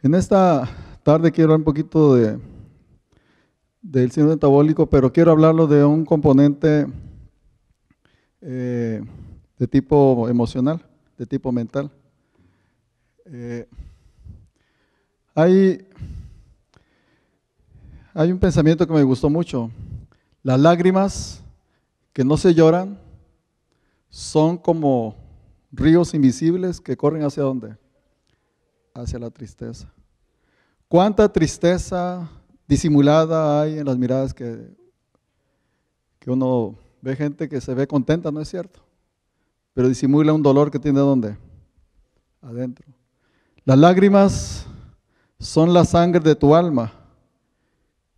En esta tarde quiero hablar un poquito de del síndrome metabólico, pero quiero hablarlo de un componente eh, de tipo emocional, de tipo mental. Eh, hay, hay un pensamiento que me gustó mucho. Las lágrimas que no se lloran son como ríos invisibles que corren hacia dónde? hacia la tristeza. ¿Cuánta tristeza disimulada hay en las miradas que, que uno ve gente que se ve contenta, no es cierto? Pero disimula un dolor que tiene dónde? Adentro. Las lágrimas son la sangre de tu alma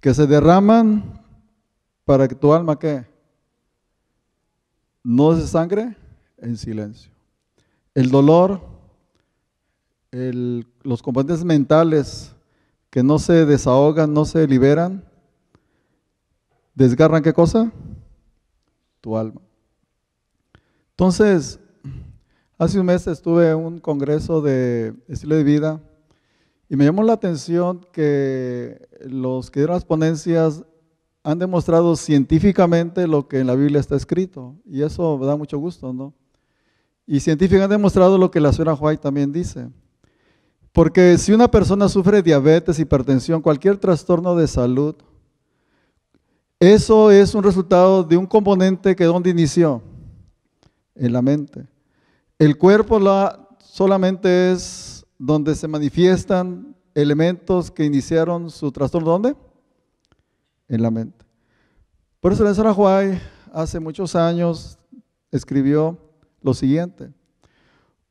que se derraman para que tu alma qué? No se sangre en silencio. El dolor los componentes mentales que no se desahogan, no se liberan, desgarran qué cosa? Tu alma. Entonces, hace un mes estuve en un congreso de estilo de vida y me llamó la atención que los que dieron las ponencias han demostrado científicamente lo que en la Biblia está escrito y eso da mucho gusto, ¿no? Y científicamente han demostrado lo que la señora White también dice. Porque si una persona sufre diabetes, hipertensión, cualquier trastorno de salud, eso es un resultado de un componente que donde inició, en la mente. El cuerpo solamente es donde se manifiestan elementos que iniciaron su trastorno, ¿dónde? En la mente. Por eso señora Huay hace muchos años escribió lo siguiente.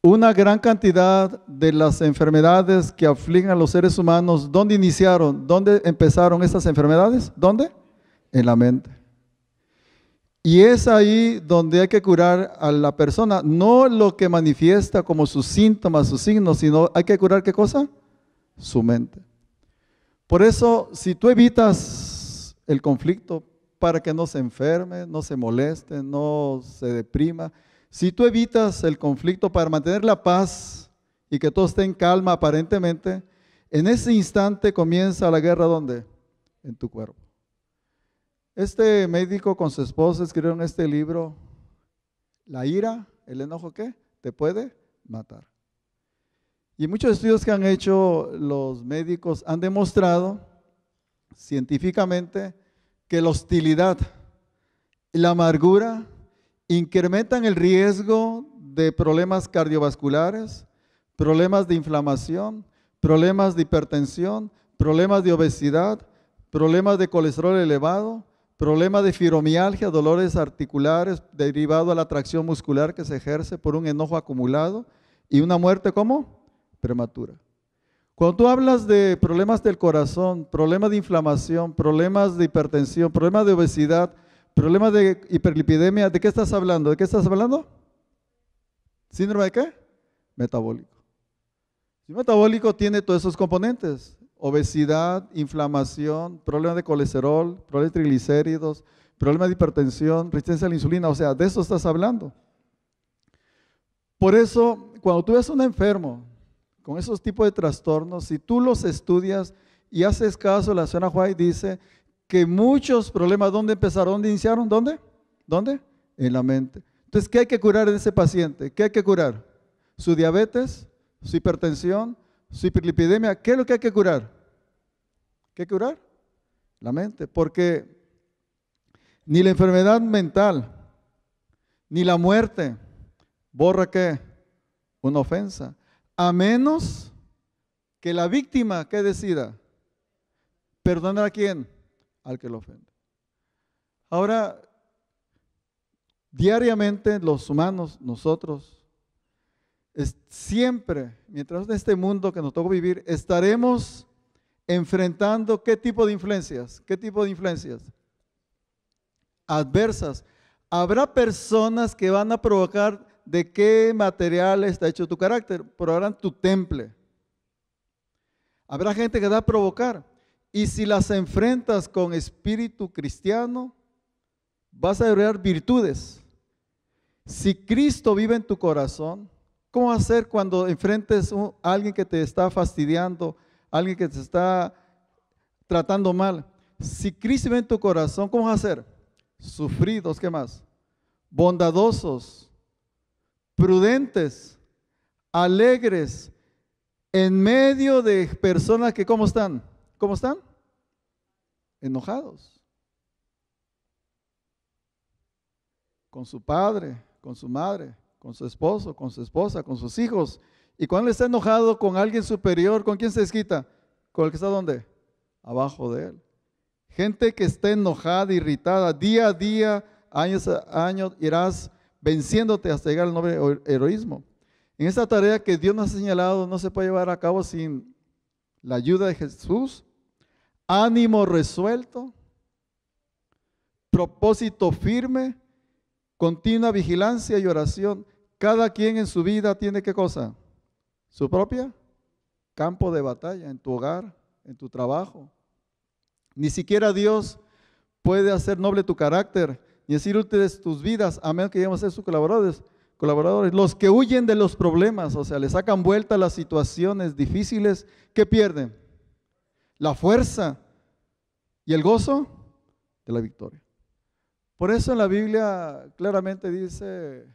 Una gran cantidad de las enfermedades que afligen a los seres humanos, ¿dónde iniciaron? ¿Dónde empezaron estas enfermedades? ¿Dónde? En la mente. Y es ahí donde hay que curar a la persona, no lo que manifiesta como sus síntomas, sus signos, sino hay que curar qué cosa? Su mente. Por eso, si tú evitas el conflicto para que no se enferme, no se moleste, no se deprima, si tú evitas el conflicto para mantener la paz y que todo esté en calma aparentemente, en ese instante comienza la guerra ¿dónde? En tu cuerpo. Este médico con su esposa escribieron este libro, La ira, el enojo ¿qué? te puede matar. Y muchos estudios que han hecho los médicos han demostrado científicamente que la hostilidad y la amargura incrementan el riesgo de problemas cardiovasculares, problemas de inflamación, problemas de hipertensión, problemas de obesidad, problemas de colesterol elevado, problemas de fibromialgia, dolores articulares derivados a la tracción muscular que se ejerce por un enojo acumulado y una muerte como prematura. Cuando tú hablas de problemas del corazón, problemas de inflamación, problemas de hipertensión, problemas de obesidad, problemas de hiperlipidemia, ¿de qué estás hablando? ¿De qué estás hablando? ¿Síndrome de qué? Metabólico. Síndrome metabólico tiene todos esos componentes. Obesidad, inflamación, problema de colesterol, problemas de triglicéridos, problemas de hipertensión, resistencia a la insulina. O sea, de eso estás hablando. Por eso, cuando tú ves un enfermo con esos tipos de trastornos, si tú los estudias y haces caso, la señora White dice que muchos problemas, ¿dónde empezaron? ¿Dónde iniciaron? ¿Dónde? ¿Dónde? En la mente. Entonces, ¿qué hay que curar en ese paciente? ¿Qué hay que curar? ¿Su diabetes? ¿Su hipertensión? ¿Su hiperlipidemia? ¿Qué es lo que hay que curar? ¿Qué hay que curar? La mente. Porque ni la enfermedad mental, ni la muerte, borra qué, una ofensa. A menos que la víctima que decida perdonar a quién al que lo ofende. Ahora, diariamente los humanos, nosotros, siempre, mientras en este mundo que nos toca vivir, estaremos enfrentando qué tipo de influencias, qué tipo de influencias adversas. Habrá personas que van a provocar de qué material está hecho tu carácter, probarán tu temple. Habrá gente que va a provocar. Y si las enfrentas con espíritu cristiano, vas a lograr virtudes. Si Cristo vive en tu corazón, ¿cómo hacer cuando enfrentes a alguien que te está fastidiando, alguien que te está tratando mal? Si Cristo vive en tu corazón, ¿cómo vas a hacer? Sufridos, ¿qué más? Bondadosos, prudentes, alegres, en medio de personas que, ¿cómo están? ¿Cómo están? Enojados. Con su padre, con su madre, con su esposo, con su esposa, con sus hijos. Y cuando está enojado con alguien superior, ¿con quién se desquita? ¿Con el que está donde? Abajo de él. Gente que está enojada, irritada, día a día, años a años, irás venciéndote hasta llegar al noble heroísmo. En esta tarea que Dios nos ha señalado no se puede llevar a cabo sin la ayuda de Jesús ánimo resuelto, propósito firme, continua vigilancia y oración. Cada quien en su vida tiene qué cosa? Su propia campo de batalla, en tu hogar, en tu trabajo. Ni siquiera Dios puede hacer noble tu carácter, ni decir útiles tus vidas, a menos que lleguemos a ser sus colaboradores. Colaboradores, los que huyen de los problemas, o sea, le sacan vuelta las situaciones difíciles, ¿qué pierden? la fuerza y el gozo de la victoria. Por eso en la Biblia claramente dice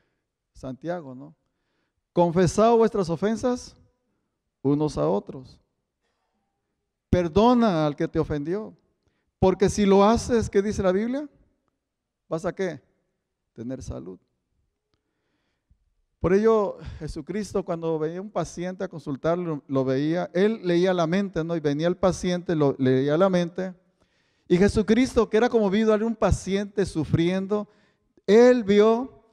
Santiago, ¿no? Confesad vuestras ofensas unos a otros. Perdona al que te ofendió. Porque si lo haces, ¿qué dice la Biblia? ¿Vas a qué? Tener salud. Por ello, Jesucristo cuando venía un paciente a consultarlo, lo veía, él leía la mente, ¿no? Y venía el paciente, lo, leía la mente. Y Jesucristo, que era conmovido a un paciente sufriendo, él vio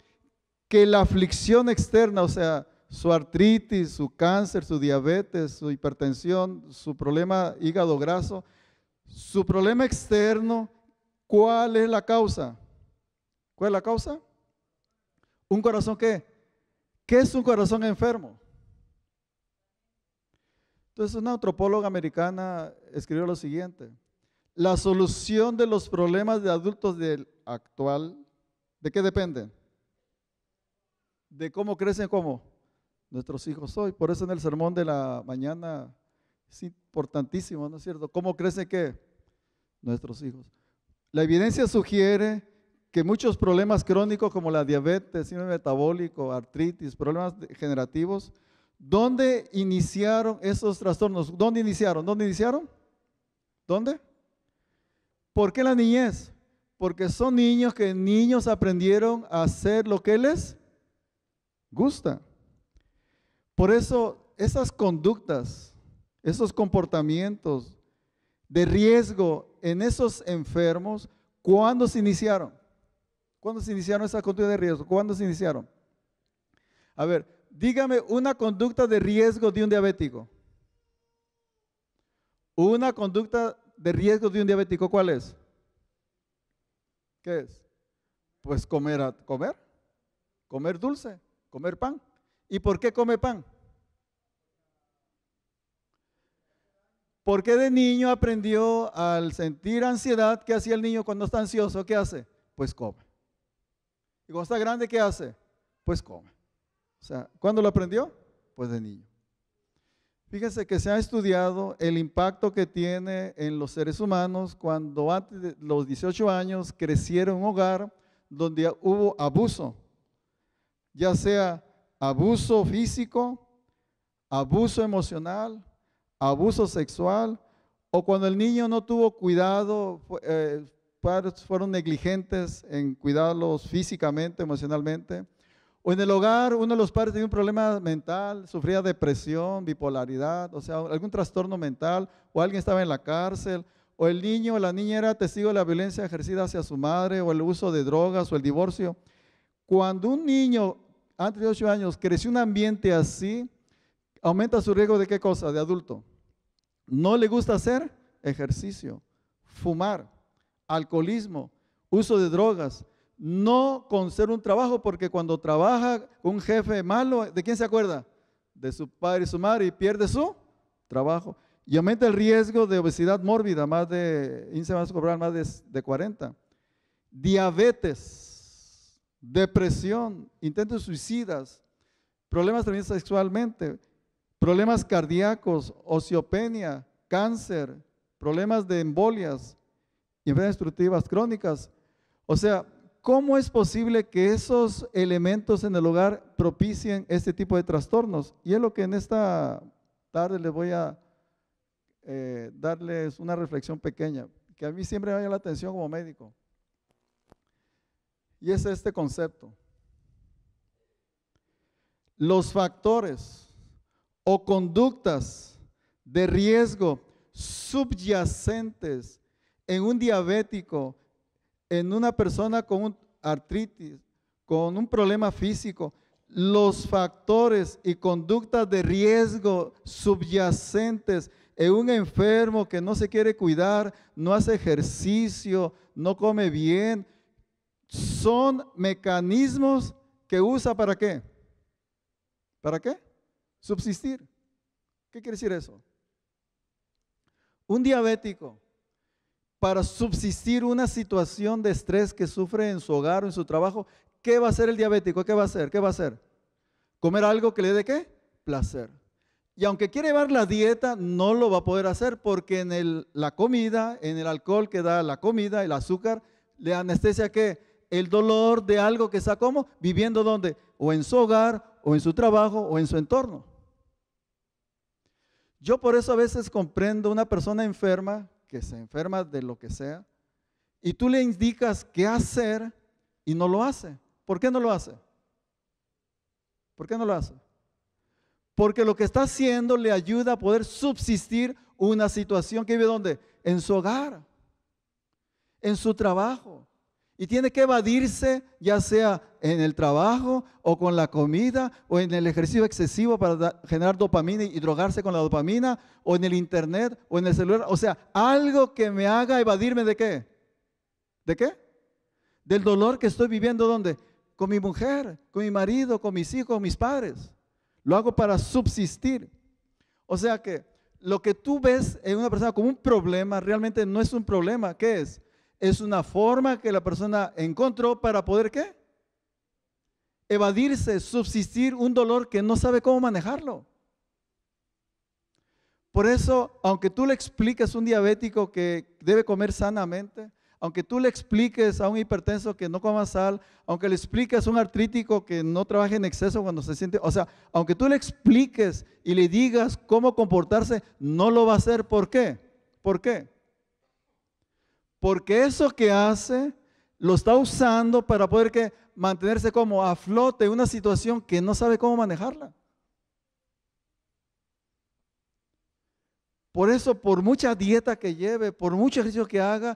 que la aflicción externa, o sea, su artritis, su cáncer, su diabetes, su hipertensión, su problema hígado graso, su problema externo, ¿cuál es la causa? ¿Cuál es la causa? Un corazón que ¿Qué es un corazón enfermo? Entonces una antropóloga americana escribió lo siguiente. La solución de los problemas de adultos del actual, ¿de qué dependen? De cómo crecen como nuestros hijos hoy. Por eso en el sermón de la mañana es importantísimo, ¿no es cierto? ¿Cómo crecen qué? Nuestros hijos. La evidencia sugiere que muchos problemas crónicos como la diabetes, síndrome metabólico, artritis, problemas degenerativos, ¿dónde iniciaron esos trastornos? ¿Dónde iniciaron? ¿Dónde iniciaron? ¿Dónde? ¿Por qué la niñez? Porque son niños que niños aprendieron a hacer lo que les gusta. Por eso esas conductas, esos comportamientos de riesgo en esos enfermos, ¿cuándo se iniciaron? ¿Cuándo se iniciaron esas conductas de riesgo? ¿Cuándo se iniciaron? A ver, dígame una conducta de riesgo de un diabético. Una conducta de riesgo de un diabético, ¿cuál es? ¿Qué es? Pues comer, comer, comer dulce, comer pan. ¿Y por qué come pan? ¿Por qué de niño aprendió al sentir ansiedad, ¿qué hacía el niño cuando está ansioso? ¿Qué hace? Pues come. Y está grande, ¿qué hace? Pues come. O sea, ¿cuándo lo aprendió? Pues de niño. Fíjense que se ha estudiado el impacto que tiene en los seres humanos cuando antes de los 18 años crecieron en un hogar donde hubo abuso, ya sea abuso físico, abuso emocional, abuso sexual, o cuando el niño no tuvo cuidado, eh, fueron negligentes en cuidarlos físicamente, emocionalmente. O en el hogar, uno de los padres tenía un problema mental, sufría depresión, bipolaridad, o sea, algún trastorno mental, o alguien estaba en la cárcel, o el niño o la niña era testigo de la violencia ejercida hacia su madre, o el uso de drogas, o el divorcio. Cuando un niño antes de 8 años creció en un ambiente así, aumenta su riesgo de qué cosa? De adulto. No le gusta hacer ejercicio, fumar, alcoholismo, uso de drogas, no con ser un trabajo, porque cuando trabaja un jefe malo, ¿de quién se acuerda? De su padre y su madre y pierde su trabajo. Y aumenta el riesgo de obesidad mórbida, más de, a cobrar más de, 40. Diabetes, depresión, intentos suicidas, problemas también sexualmente, problemas cardíacos, osteopenia, cáncer, problemas de embolias, y enfermedades destructivas crónicas. O sea, ¿cómo es posible que esos elementos en el hogar propicien este tipo de trastornos? Y es lo que en esta tarde les voy a eh, darles una reflexión pequeña, que a mí siempre me llama la atención como médico. Y es este concepto. Los factores o conductas de riesgo subyacentes en un diabético, en una persona con artritis, con un problema físico, los factores y conductas de riesgo subyacentes en un enfermo que no se quiere cuidar, no hace ejercicio, no come bien, son mecanismos que usa para qué? ¿Para qué? Subsistir. ¿Qué quiere decir eso? Un diabético para subsistir una situación de estrés que sufre en su hogar o en su trabajo, ¿qué va a hacer el diabético? ¿Qué va a hacer? ¿Qué va a hacer? Comer algo que le dé qué? Placer. Y aunque quiere llevar la dieta, no lo va a poder hacer porque en la comida, en el alcohol que da la comida, el azúcar, le anestesia qué? el dolor de algo que está como viviendo donde, o en su hogar, o en su trabajo, o en su entorno. Yo por eso a veces comprendo una persona enferma que se enferma de lo que sea, y tú le indicas qué hacer y no lo hace. ¿Por qué no lo hace? ¿Por qué no lo hace? Porque lo que está haciendo le ayuda a poder subsistir una situación que vive donde? En su hogar, en su trabajo, y tiene que evadirse, ya sea en el trabajo o con la comida o en el ejercicio excesivo para generar dopamina y drogarse con la dopamina o en el internet o en el celular. O sea, algo que me haga evadirme de qué? ¿De qué? Del dolor que estoy viviendo, donde Con mi mujer, con mi marido, con mis hijos, con mis padres. Lo hago para subsistir. O sea que lo que tú ves en una persona como un problema realmente no es un problema. ¿Qué es? es una forma que la persona encontró para poder qué? Evadirse, subsistir un dolor que no sabe cómo manejarlo. Por eso, aunque tú le expliques a un diabético que debe comer sanamente, aunque tú le expliques a un hipertenso que no coma sal, aunque le expliques a un artrítico que no trabaje en exceso cuando se siente, o sea, aunque tú le expliques y le digas cómo comportarse, no lo va a hacer. ¿Por qué? ¿Por qué? Porque eso que hace lo está usando para poder que mantenerse como a flote en una situación que no sabe cómo manejarla. Por eso, por mucha dieta que lleve, por mucho ejercicio que haga,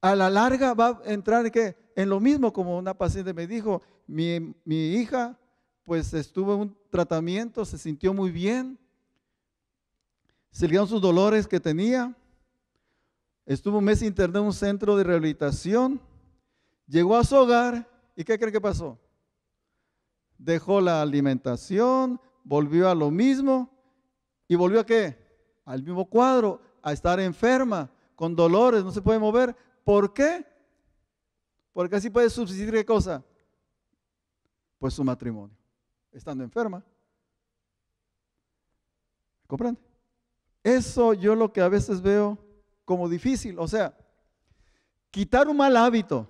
a la larga va a entrar ¿qué? en lo mismo, como una paciente me dijo, mi, mi hija pues estuvo en un tratamiento, se sintió muy bien, se le dieron sus dolores que tenía, Estuvo un mes internado en un centro de rehabilitación. Llegó a su hogar y ¿qué cree que pasó? Dejó la alimentación, volvió a lo mismo y volvió a qué? Al mismo cuadro, a estar enferma, con dolores, no se puede mover. ¿Por qué? Porque así puede subsistir qué cosa? Pues su matrimonio, estando enferma. ¿Comprende? Eso yo lo que a veces veo como difícil. O sea, quitar un mal hábito,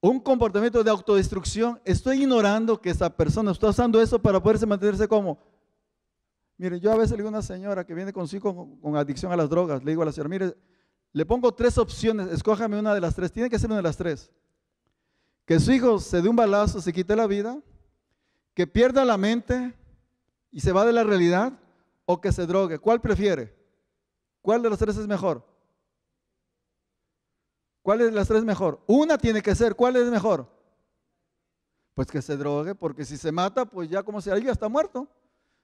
un comportamiento de autodestrucción, estoy ignorando que esa persona está usando eso para poderse mantenerse como. Mire, yo a veces le digo a una señora que viene consigo con, con adicción a las drogas, le digo a la señora, mire, le pongo tres opciones, escójame una de las tres, tiene que ser una de las tres. Que su hijo se dé un balazo, se quite la vida, que pierda la mente y se va de la realidad, o que se drogue. ¿Cuál prefiere? ¿Cuál de las tres es mejor? ¿Cuál de las tres mejor? Una tiene que ser, ¿cuál es mejor? Pues que se drogue, porque si se mata, pues ya como se ya está muerto.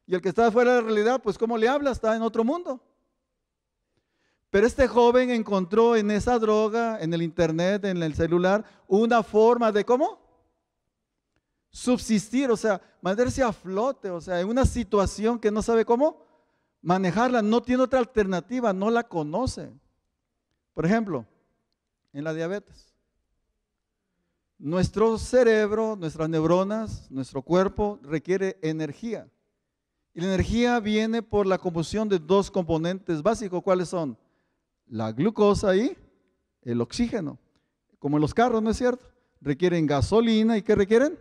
Y el que está fuera de la realidad, pues ¿cómo le habla? Está en otro mundo. Pero este joven encontró en esa droga, en el internet, en el celular, una forma de cómo? Subsistir, o sea, mantenerse a flote, o sea, en una situación que no sabe cómo manejarla, no tiene otra alternativa, no la conoce. Por ejemplo, en la diabetes. Nuestro cerebro, nuestras neuronas, nuestro cuerpo requiere energía. Y la energía viene por la combustión de dos componentes básicos. ¿Cuáles son? La glucosa y el oxígeno. Como en los carros, ¿no es cierto? Requieren gasolina y ¿qué requieren?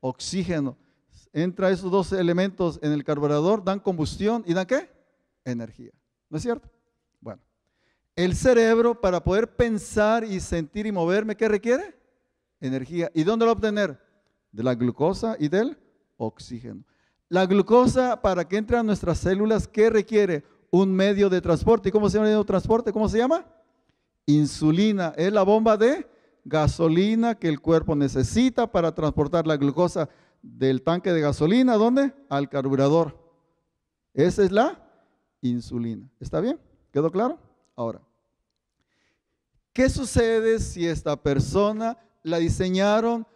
Oxígeno. Entra esos dos elementos en el carburador, dan combustión y dan qué? energía. ¿No es cierto? Bueno, el cerebro para poder pensar y sentir y moverme, ¿qué requiere? Energía. ¿Y dónde lo obtener? De la glucosa y del oxígeno. La glucosa para que entre a nuestras células, ¿qué requiere? Un medio de transporte. ¿Y cómo se llama el medio de transporte? ¿Cómo se llama? Insulina. Es la bomba de gasolina que el cuerpo necesita para transportar la glucosa del tanque de gasolina, ¿dónde? Al carburador. Esa es la insulina. ¿Está bien? ¿Quedó claro? Ahora, ¿qué sucede si esta persona la diseñaron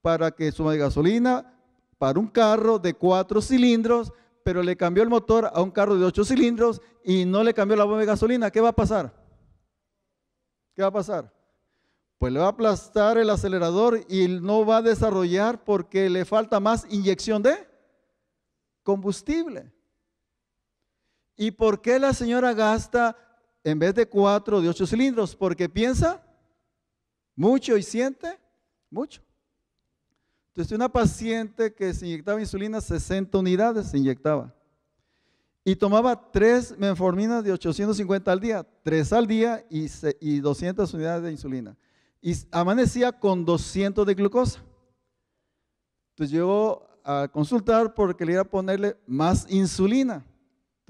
para que sume gasolina para un carro de cuatro cilindros, pero le cambió el motor a un carro de ocho cilindros y no le cambió la bomba de gasolina? ¿Qué va a pasar? ¿Qué va a pasar? Pues le va a aplastar el acelerador y no va a desarrollar porque le falta más inyección de combustible. ¿Y por qué la señora gasta en vez de cuatro, de ocho cilindros? Porque piensa mucho y siente mucho. Entonces, una paciente que se inyectaba insulina, 60 unidades se inyectaba. Y tomaba tres menforminas de 850 al día, tres al día y, 200 unidades de insulina. Y amanecía con 200 de glucosa. Entonces llegó a consultar porque le iba a ponerle más insulina.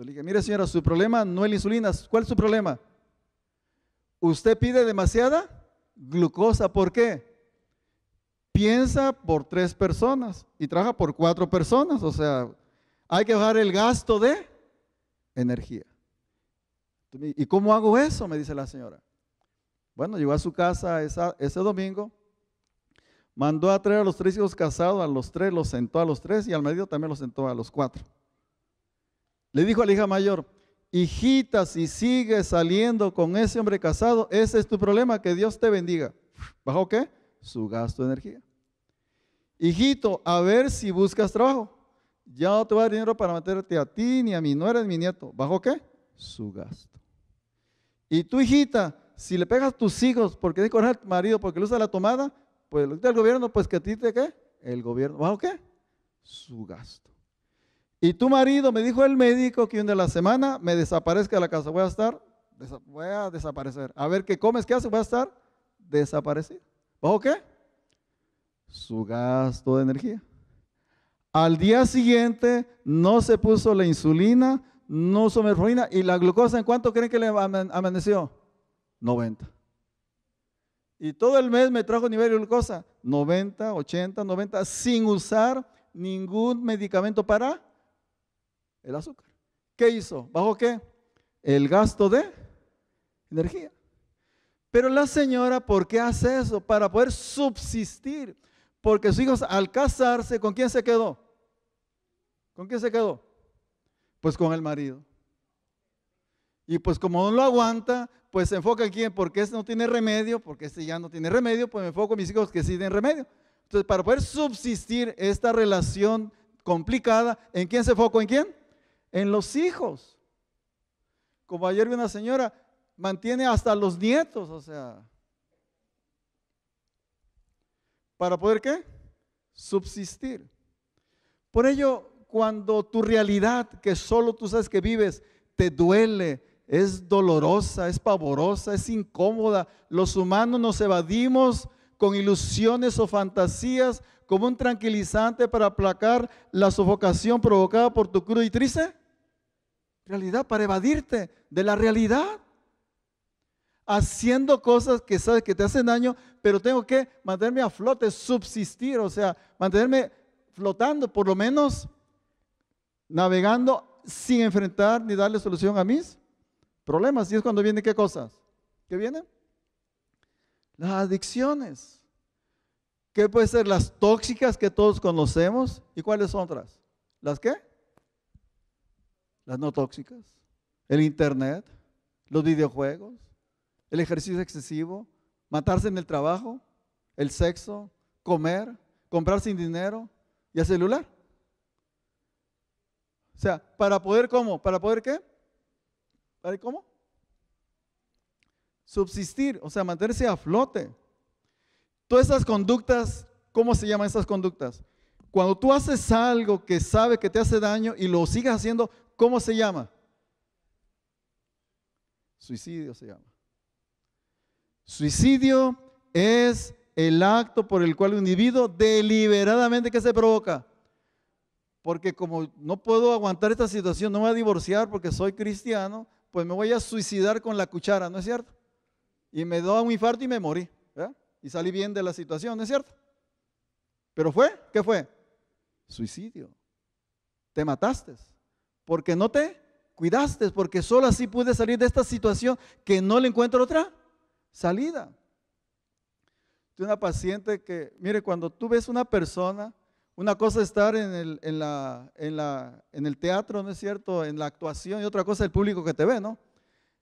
Le dije, mire señora, su problema no es la insulina. ¿Cuál es su problema? Usted pide demasiada glucosa. ¿Por qué? Piensa por tres personas y trabaja por cuatro personas. O sea, hay que bajar el gasto de energía. ¿Y cómo hago eso? Me dice la señora. Bueno, llegó a su casa ese domingo, mandó a traer a los tres hijos casados, a los tres los sentó a los tres y al medio también los sentó a los cuatro. Le dijo a la hija mayor, hijita, si sigues saliendo con ese hombre casado, ese es tu problema, que Dios te bendiga. ¿Bajo qué? Su gasto de energía. Hijito, a ver si buscas trabajo. Ya no te va a dar dinero para meterte a ti, ni a mi nuera, ni a mi nieto. ¿Bajo qué? Su gasto. Y tú, hijita, si le pegas a tus hijos porque dijo al marido, porque le usa la tomada, pues lo el gobierno, pues que a ti te qué? El gobierno. ¿Bajo qué? Su gasto. Y tu marido, me dijo el médico, que un de la semana me desaparezca de la casa. Voy a estar, voy a desaparecer. A ver qué comes, qué haces, voy a estar desaparecido. ¿Bajo qué? Su gasto de energía. Al día siguiente no se puso la insulina, no usó metformina y la glucosa, ¿en cuánto creen que le amaneció? 90. Y todo el mes me trajo nivel de glucosa, 90, 80, 90, sin usar ningún medicamento para el azúcar. ¿Qué hizo? ¿Bajo qué? El gasto de energía. Pero la señora, ¿por qué hace eso? Para poder subsistir. Porque sus hijos al casarse, ¿con quién se quedó? ¿Con quién se quedó? Pues con el marido. Y pues como no lo aguanta, pues se enfoca en quién, porque este no tiene remedio, porque este ya no tiene remedio, pues me enfoco en mis hijos que sí tienen remedio. Entonces, para poder subsistir esta relación complicada, ¿en quién se enfocó? ¿En quién? en los hijos. Como ayer vi una señora, mantiene hasta los nietos, o sea, para poder qué? Subsistir. Por ello, cuando tu realidad que solo tú sabes que vives te duele, es dolorosa, es pavorosa, es incómoda, los humanos nos evadimos con ilusiones o fantasías como un tranquilizante para aplacar la sofocación provocada por tu crudo y triste realidad, para evadirte de la realidad. Haciendo cosas que sabes que te hacen daño, pero tengo que mantenerme a flote, subsistir, o sea, mantenerme flotando, por lo menos navegando sin enfrentar ni darle solución a mis problemas. Y es cuando vienen qué cosas? ¿Qué vienen? Las adicciones. ¿Qué puede ser? Las tóxicas que todos conocemos. ¿Y cuáles son otras? ¿Las qué? las no tóxicas, el Internet, los videojuegos, el ejercicio excesivo, matarse en el trabajo, el sexo, comer, comprar sin dinero y el celular. O sea, para poder cómo, para poder qué, para cómo, subsistir, o sea, mantenerse a flote. Todas esas conductas, ¿cómo se llaman esas conductas? Cuando tú haces algo que sabe que te hace daño y lo sigas haciendo, ¿Cómo se llama? Suicidio se llama. Suicidio es el acto por el cual un individuo deliberadamente que se provoca. Porque como no puedo aguantar esta situación, no voy a divorciar porque soy cristiano, pues me voy a suicidar con la cuchara, ¿no es cierto? Y me da un infarto y me morí. Y salí bien de la situación, ¿no es cierto? Pero fue, ¿qué fue? Suicidio. Te mataste porque no te cuidaste, porque solo así pude salir de esta situación que no le encuentro otra salida. De una paciente que, mire, cuando tú ves una persona, una cosa es estar en el, la, la, en el teatro, ¿no es cierto?, en la actuación, y otra cosa el público que te ve, ¿no?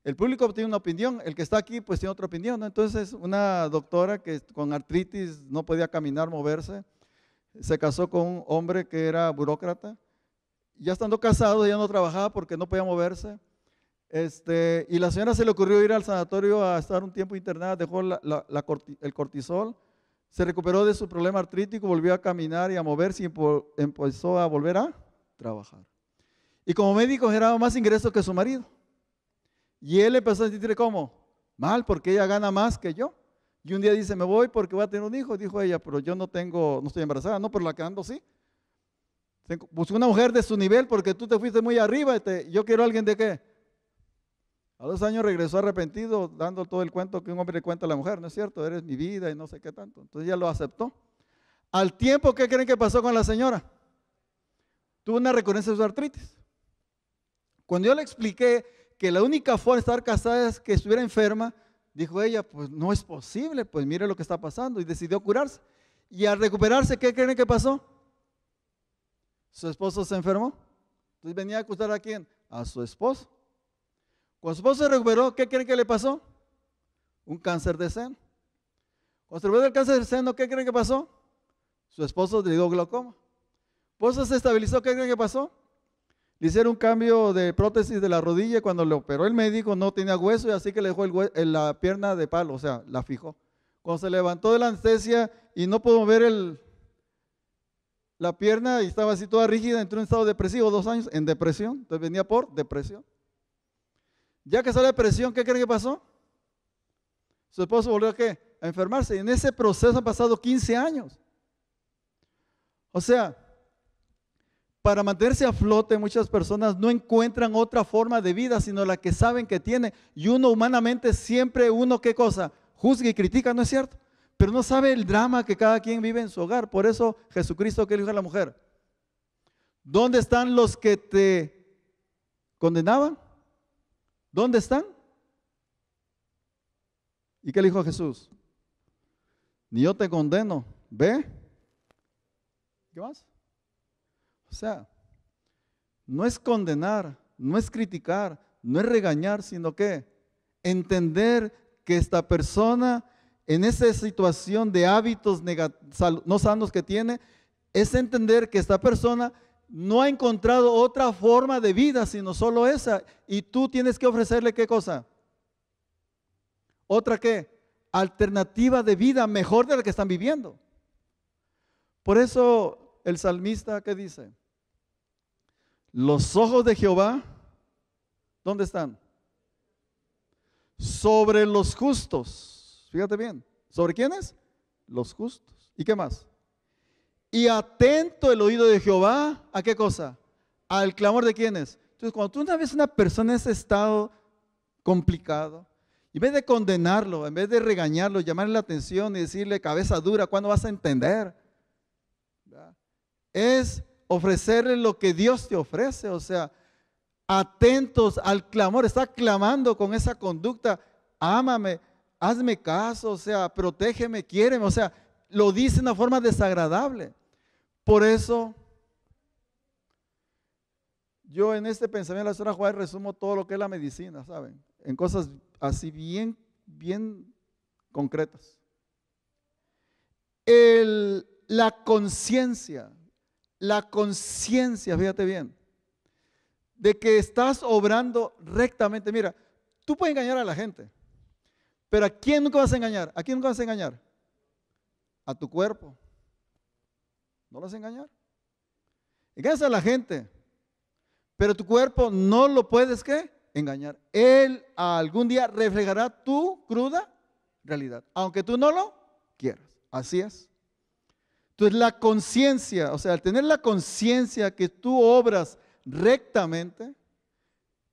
El público tiene una opinión, el que está aquí pues tiene otra opinión, ¿no? Entonces una doctora que con artritis no podía caminar, moverse, se casó con un hombre que era burócrata, ya estando casado, ella no trabajaba porque no podía moverse. Este, y la señora se le ocurrió ir al sanatorio a estar un tiempo internada, dejó la, el cortisol, se recuperó de su problema artrítico, volvió a caminar y a moverse y empezó a volver a trabajar. Y como médico generaba más ingresos que su marido. Y él empezó a sentir como mal porque ella gana más que yo. Y un día dice, me voy porque voy a tener un hijo. Dijo ella, pero yo no tengo, no estoy embarazada. No, pero la que ando sí. Buscó una mujer de su nivel porque tú te fuiste muy arriba. Y este, yo quiero a alguien de qué. A dos años regresó arrepentido, dando todo el cuento que un hombre le cuenta a la mujer. No es cierto, eres mi vida y no sé qué tanto. Entonces ella lo aceptó. Al tiempo, ¿qué creen que pasó con la señora? Tuvo una recurrencia de su artritis. Cuando yo le expliqué que la única forma de estar casada es que estuviera enferma, dijo ella, pues no es posible, pues mire lo que está pasando. Y decidió curarse. Y al recuperarse, ¿qué creen que pasó? Su esposo se enfermó. Entonces venía a acusar a quién? A su esposo. Cuando su esposo se recuperó, ¿qué creen que le pasó? Un cáncer de seno. Cuando se recuperó del cáncer de seno, ¿qué creen que pasó? Su esposo le dio glaucoma. Esposo pues se estabilizó, ¿qué creen que pasó? Le hicieron un cambio de prótesis de la rodilla. Cuando le operó el médico, no tenía hueso y así que le dejó el la pierna de palo, o sea, la fijó. Cuando se levantó de la anestesia y no pudo ver el, la pierna estaba así toda rígida, entró en estado depresivo dos años, en depresión, entonces venía por depresión. Ya que sale de depresión, ¿qué creen que pasó? Su esposo volvió a qué? A enfermarse. en ese proceso han pasado 15 años. O sea, para mantenerse a flote muchas personas no encuentran otra forma de vida sino la que saben que tiene Y uno humanamente siempre, uno qué cosa, juzga y critica, ¿no es cierto? pero no sabe el drama que cada quien vive en su hogar. Por eso Jesucristo que le dijo a la mujer, ¿dónde están los que te condenaban? ¿Dónde están? ¿Y qué le dijo Jesús? Ni yo te condeno, ve. ¿Qué más? O sea, no es condenar, no es criticar, no es regañar, sino que entender que esta persona en esa situación de hábitos no sanos que tiene, es entender que esta persona no ha encontrado otra forma de vida sino solo esa. Y tú tienes que ofrecerle qué cosa? Otra qué? Alternativa de vida mejor de la que están viviendo. Por eso el salmista que dice, los ojos de Jehová, ¿dónde están? Sobre los justos Fíjate bien. ¿Sobre quiénes? Los justos. ¿Y qué más? Y atento el oído de Jehová, ¿a qué cosa? Al clamor de quiénes. Entonces, cuando tú una vez una persona en ese estado complicado, en vez de condenarlo, en vez de regañarlo, llamarle la atención y decirle cabeza dura, ¿cuándo vas a entender? Es ofrecerle lo que Dios te ofrece, o sea, atentos al clamor, está clamando con esa conducta, ámame, hazme caso, o sea, protégeme, quiéreme, o sea, lo dice de una forma desagradable. Por eso, yo en este pensamiento de la señora Juárez resumo todo lo que es la medicina, ¿saben? En cosas así bien, bien concretas. la conciencia, la conciencia, fíjate bien, de que estás obrando rectamente. Mira, tú puedes engañar a la gente. Pero ¿a quién nunca vas a engañar? ¿A quién nunca vas a engañar? A tu cuerpo. No lo vas a engañar. Engañas a la gente. Pero tu cuerpo no lo puedes ¿qué? engañar. Él algún día reflejará tu cruda realidad, aunque tú no lo quieras. Así es. Entonces la conciencia, o sea, al tener la conciencia que tú obras rectamente,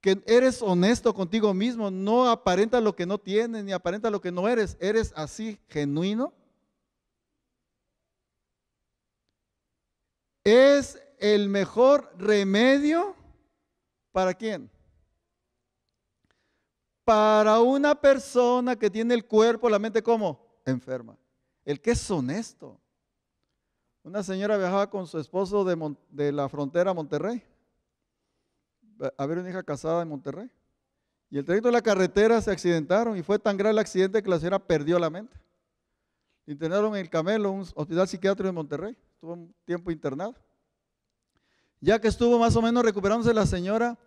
que eres honesto contigo mismo, no aparenta lo que no tienes, ni aparenta lo que no eres, eres así genuino. Es el mejor remedio para quién? Para una persona que tiene el cuerpo, la mente como enferma. El que es honesto. Una señora viajaba con su esposo de, de la frontera a Monterrey eh, Había una hija casada en Monterrey. Y el trayecto de la carretera se accidentaron y fue tan grave el accidente que la señora perdió la mente. Internaron en el Camelo, un hospital psiquiátrico de Monterrey. Estuvo un tiempo internado. Ya que estuvo más o menos recuperándose la señora,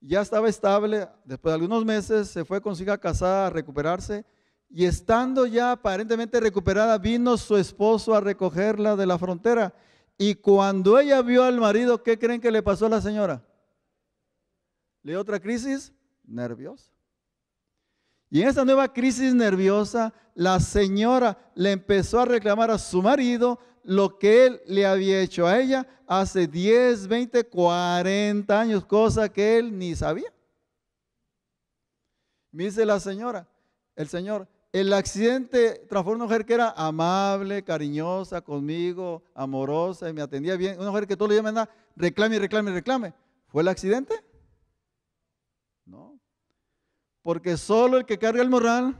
ya estaba estable. Después de algunos meses se fue con su casada a recuperarse. Y estando ya aparentemente recuperada, vino su esposo a recogerla de la frontera. Y cuando ella vio al marido, ¿qué creen que le pasó a la señora? Le otra crisis nerviosa. Y en esa nueva crisis nerviosa, la señora le empezó a reclamar a su marido lo que él le había hecho a ella hace 10, 20, 40 años, cosa que él ni sabía. Me dice la señora, el señor, el accidente transformó una mujer que era amable, cariñosa conmigo, amorosa y me atendía bien. Una mujer que todo el día me andaba, reclame, reclame, reclame. ¿Fue el accidente? Porque solo el que carga el morral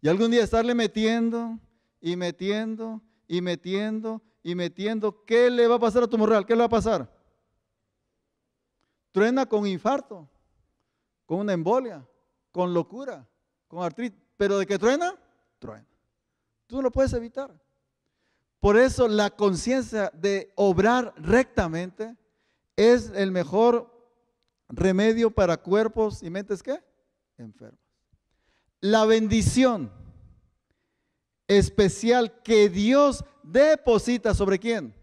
y algún día estarle metiendo y metiendo y metiendo y metiendo, ¿qué le va a pasar a tu morral? ¿Qué le va a pasar? Truena con infarto, con una embolia, con locura, con artritis. Pero de que truena, truena. Tú no lo puedes evitar. Por eso la conciencia de obrar rectamente es el mejor remedio para cuerpos y mentes ¿qué? enfermas. La bendición especial que Dios deposita sobre quién?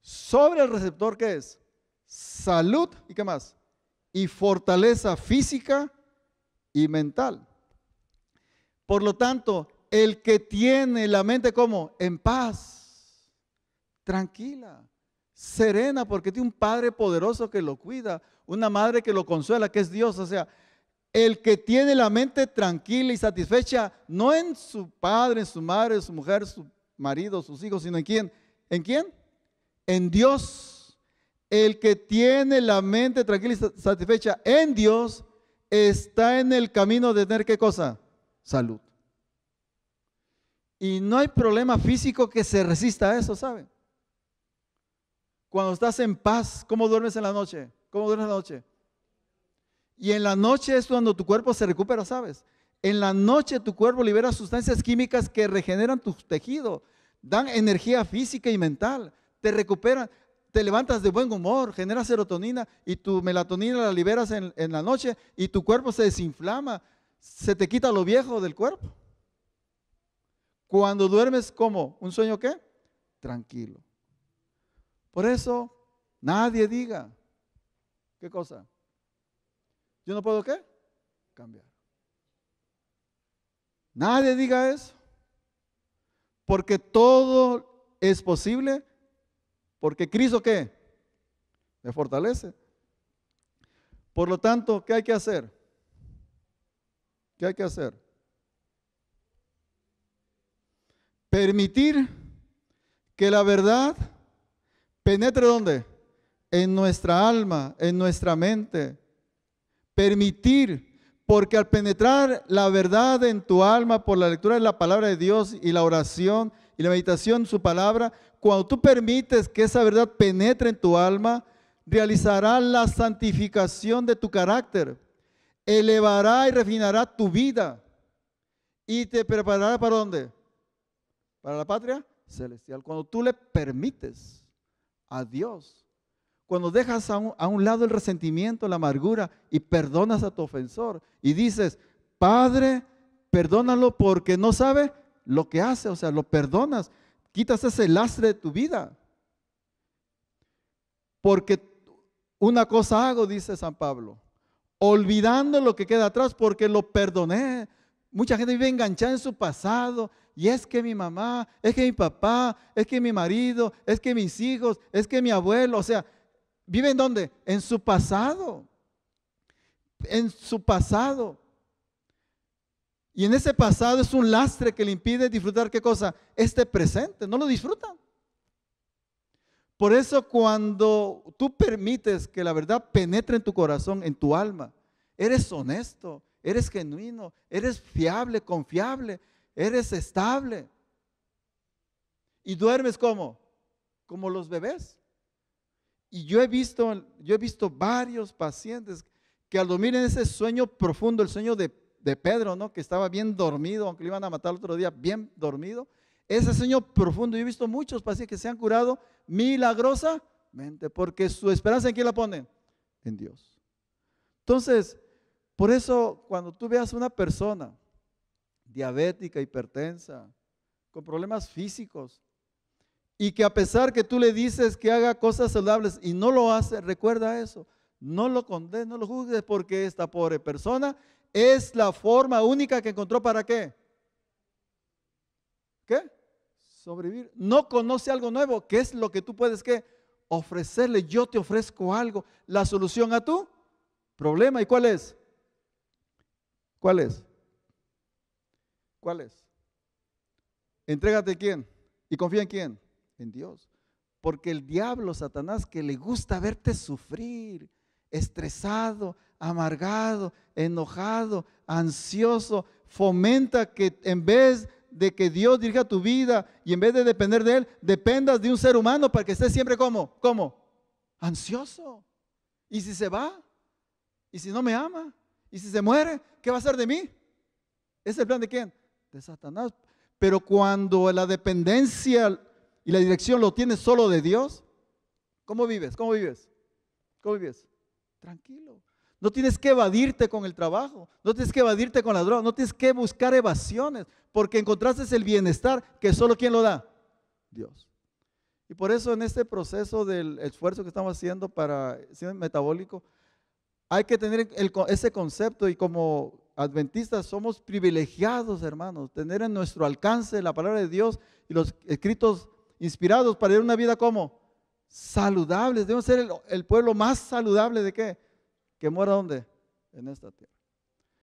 Sobre el receptor que es salud y qué más? Y fortaleza física y mental. Por lo tanto, el que tiene la mente como en paz, tranquila, serena porque tiene un Padre poderoso que lo cuida, una madre que lo consuela, que es Dios. O sea, el que tiene la mente tranquila y satisfecha, no en su padre, en su madre, en su mujer, su marido, sus hijos, sino en quién. ¿En quién? En Dios. El que tiene la mente tranquila y satisfecha en Dios está en el camino de tener qué cosa? Salud. Y no hay problema físico que se resista a eso, ¿saben? Cuando estás en paz, ¿cómo duermes en la noche? ¿Cómo duermes en la noche? Y en la noche es cuando tu cuerpo se recupera, ¿sabes? En la noche tu cuerpo libera sustancias químicas que regeneran tus tejidos, dan energía física y mental, te recuperan, te levantas de buen humor, generas serotonina y tu melatonina la liberas en, en la noche y tu cuerpo se desinflama, se te quita lo viejo del cuerpo. Cuando duermes, ¿cómo? ¿Un sueño qué? Tranquilo. Por eso, nadie diga, ¿qué cosa? Yo no puedo qué? Cambiar. Nadie diga eso. Porque todo es posible. Porque Cristo qué? Me fortalece. Por lo tanto, ¿qué hay que hacer? ¿Qué hay que hacer? Permitir que la verdad ¿Penetra dónde? En nuestra alma, en nuestra mente. Permitir, porque al penetrar la verdad en tu alma por la lectura de la palabra de Dios y la oración y la meditación en su palabra, cuando tú permites que esa verdad penetre en tu alma, realizará la santificación de tu carácter, elevará y refinará tu vida y te preparará para dónde? Para la patria celestial. Cuando tú le permites a Dios. Cuando dejas a un, lado el resentimiento, la amargura y perdonas a tu ofensor y dices, Padre, perdónalo porque no sabe lo que hace, o sea, lo perdonas, quitas ese lastre de tu vida. Porque una cosa hago, dice San Pablo, olvidando lo que queda atrás porque lo perdoné. Mucha gente vive enganchada en su pasado, y es que mi mamá, es que mi papá, es que mi marido, es que mis hijos, es que mi abuelo, o sea, ¿vive en dónde? En su pasado, en su pasado. Y en ese pasado es un lastre que le impide disfrutar qué cosa? Este presente, no lo disfrutan. Por eso cuando tú permites que la verdad penetre en tu corazón, en tu alma, eres honesto, eres genuino, eres fiable, confiable. Eres estable. Y duermes como? Como los bebés. Y yo he visto, yo he visto varios pacientes que al dormir en ese sueño profundo, el sueño de, Pedro, ¿no? Que estaba bien dormido, aunque le iban a matar el otro día, bien dormido. Ese sueño profundo, yo he visto muchos pacientes que se han curado milagrosamente, porque su esperanza en quién la ponen? En Dios. Entonces, por eso cuando tú veas una persona diabética, hipertensa, con problemas físicos. Y que a pesar que tú le dices que haga cosas saludables y no lo hace, recuerda eso. No lo condenes, no lo juzgues porque esta pobre persona es la forma única que encontró para qué. ¿Qué? Sobrevivir. No conoce algo nuevo. ¿Qué es lo que tú puedes qué? Ofrecerle. Yo te ofrezco algo. La solución a tu problema. ¿Y cuál es? ¿Cuál es? ¿Cuál es? Entrégate quién y confía en quién? En Dios. Porque el diablo, Satanás, que le gusta verte sufrir, estresado, amargado, enojado, ansioso, fomenta que en vez de que Dios dirija tu vida y en vez de depender de Él, dependas de un ser humano para que estés siempre como, como, ansioso. ¿Y si se va? ¿Y si no me ama? ¿Y si se muere? ¿Qué va a hacer de mí? ¿Es el plan de quién? de Satanás. Pero cuando la dependencia y la dirección lo tienes solo de Dios, ¿cómo vives? ¿Cómo vives? ¿Cómo vives? Tranquilo. No tienes que evadirte con el trabajo, no tienes que evadirte con la droga, no tienes que buscar evasiones, porque encontraste el bienestar que solo quien lo da, Dios. Y por eso en este proceso del esfuerzo que estamos haciendo para ser metabólico, hay que tener ese concepto y como adventistas somos privilegiados, hermanos, tener en nuestro alcance la palabra de Dios y los escritos inspirados para ir una vida como saludables. Debemos ser el, pueblo más saludable de qué? Que muera donde? En esta tierra.